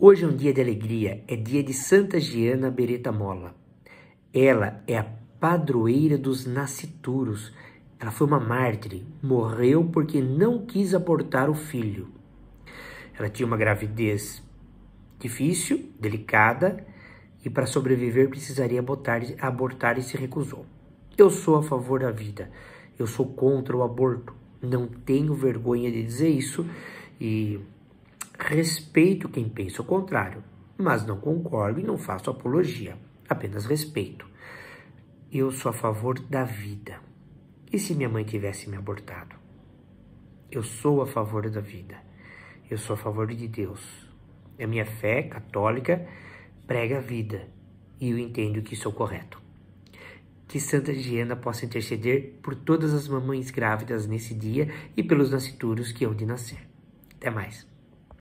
Hoje é um dia de alegria, é dia de Santa Giana Beretta Mola. Ela é a padroeira dos nascituros. Ela foi uma mártir, morreu porque não quis abortar o filho. Ela tinha uma gravidez difícil, delicada, e para sobreviver precisaria abortar, abortar e se recusou. Eu sou a favor da vida, eu sou contra o aborto, não tenho vergonha de dizer isso e Respeito quem pensa o contrário, mas não concordo e não faço apologia, apenas respeito. Eu sou a favor da vida. E se minha mãe tivesse me abortado? Eu sou a favor da vida. Eu sou a favor de Deus. A minha fé católica prega a vida e eu entendo que isso é correto. Que Santa Giana possa interceder por todas as mamães grávidas nesse dia e pelos nascituros que hão de nascer. Até mais.